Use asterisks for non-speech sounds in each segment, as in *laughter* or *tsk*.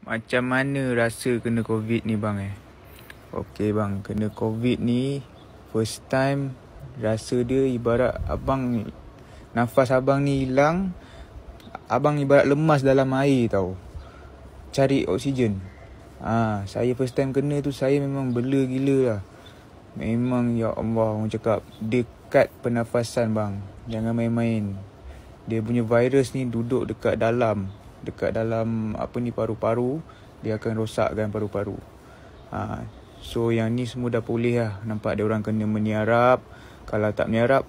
Macam mana rasa kena COVID ni bang eh? Okay bang, kena COVID ni first time rasa dia ibarat abang nafas abang ni hilang. Abang ibarat lemas dalam air tau. Cari oksigen. Ah, ha, saya first time kena tu saya memang bela gila lah. Memang ya Allah orang cakap dekat pernafasan bang. Jangan main-main. Dia punya virus ni duduk dekat dalam dekat dalam apa ni paru-paru dia akan rosakkan paru-paru. Ha, so yang ni semua dah pulih lah. Nampak dia orang kena meniarap. Kalau tak meniarap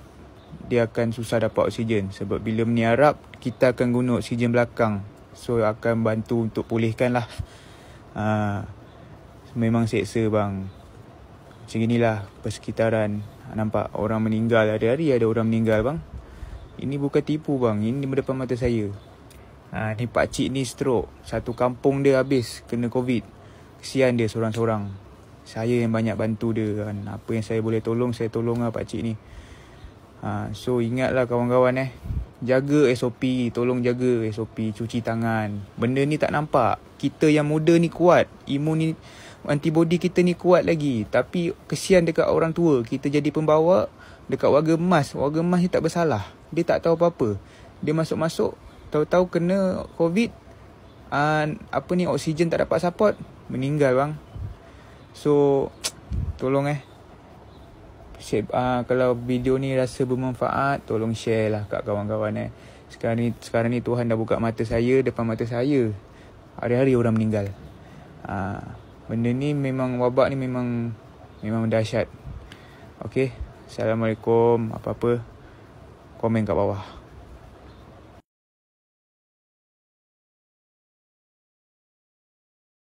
dia akan susah dapat oksigen sebab bila meniarap kita akan guna oksigen belakang. So akan bantu untuk pulihkan lah. Ha, memang seksa bang. Macam inilah persekitaran. Nampak orang meninggal hari-hari ada orang meninggal bang. Ini bukan tipu bang. Ini berdepan mata saya. Ha, ni Cik ni strok. Satu kampung dia habis kena covid. Kesian dia seorang-seorang. Saya yang banyak bantu dia kan. Apa yang saya boleh tolong, saya tolong lah Cik ni. Ha, so ingatlah kawan-kawan eh. Jaga SOP. Tolong jaga SOP. Cuci tangan. Benda ni tak nampak. Kita yang muda ni kuat. Imun ni, antibody kita ni kuat lagi. Tapi kesian dekat orang tua. Kita jadi pembawa dekat warga emas. Warga emas ni tak bersalah. Dia tak tahu apa-apa. Dia masuk-masuk, tahu-tahu kena covid uh, apa ni oksigen tak dapat support meninggal bang so *tsk* tolong eh share, uh, ah, kalau video ni rasa bermanfaat tolong share lah kat kawan-kawan eh sekarang ni sekarang ni Tuhan dah buka mata saya depan mata saya hari-hari orang meninggal uh, benda ni memang wabak ni memang memang dahsyat Okay. Assalamualaikum. Apa-apa. Komen kat bawah.